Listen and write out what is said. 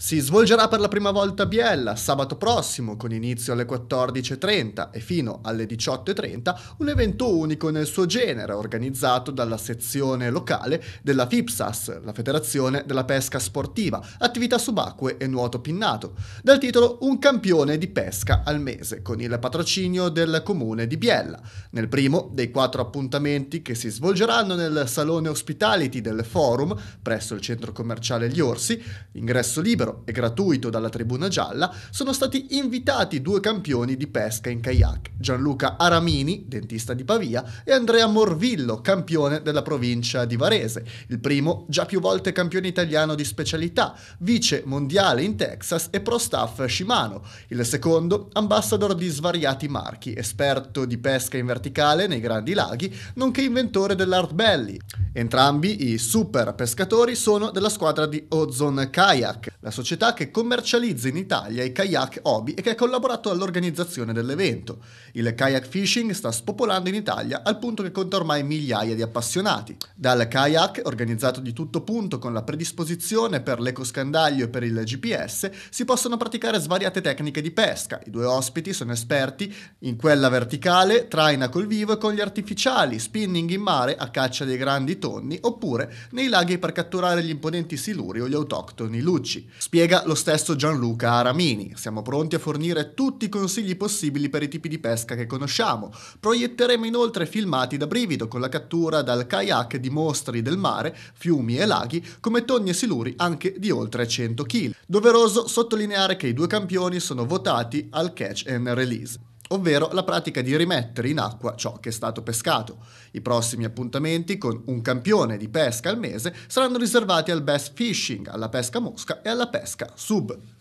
Si svolgerà per la prima volta a Biella sabato prossimo con inizio alle 14.30 e fino alle 18.30 un evento unico nel suo genere organizzato dalla sezione locale della FIPSAS, la Federazione della Pesca Sportiva, attività subacquee e nuoto pinnato, dal titolo Un campione di pesca al mese con il patrocinio del comune di Biella, nel primo dei quattro appuntamenti che si svolgeranno nel salone hospitality del forum presso il centro commerciale Gli Orsi, ingresso libero libero e gratuito dalla Tribuna Gialla, sono stati invitati due campioni di pesca in kayak, Gianluca Aramini, dentista di Pavia, e Andrea Morvillo, campione della provincia di Varese, il primo già più volte campione italiano di specialità, vice mondiale in Texas e pro staff Shimano, il secondo ambassador di svariati marchi, esperto di pesca in verticale nei grandi laghi, nonché inventore dell'Art Belly. Entrambi i super pescatori sono della squadra di Ozone Kayak, la società che commercializza in Italia i kayak hobby e che ha collaborato all'organizzazione dell'evento. Il kayak fishing sta spopolando in Italia al punto che conta ormai migliaia di appassionati. Dal kayak, organizzato di tutto punto con la predisposizione per l'ecoscandaglio e per il GPS, si possono praticare svariate tecniche di pesca. I due ospiti sono esperti in quella verticale, traina col vivo e con gli artificiali, spinning in mare a caccia dei grandi tonni oppure nei laghi per catturare gli imponenti siluri o gli autoctoni lucci. Spiega lo stesso Gianluca Aramini, siamo pronti a fornire tutti i consigli possibili per i tipi di pesca che conosciamo. Proietteremo inoltre filmati da brivido con la cattura dal kayak di mostri del mare, fiumi e laghi, come tonni e siluri anche di oltre 100 kg. Doveroso sottolineare che i due campioni sono votati al catch and release ovvero la pratica di rimettere in acqua ciò che è stato pescato. I prossimi appuntamenti con un campione di pesca al mese saranno riservati al best fishing, alla pesca mosca e alla pesca sub.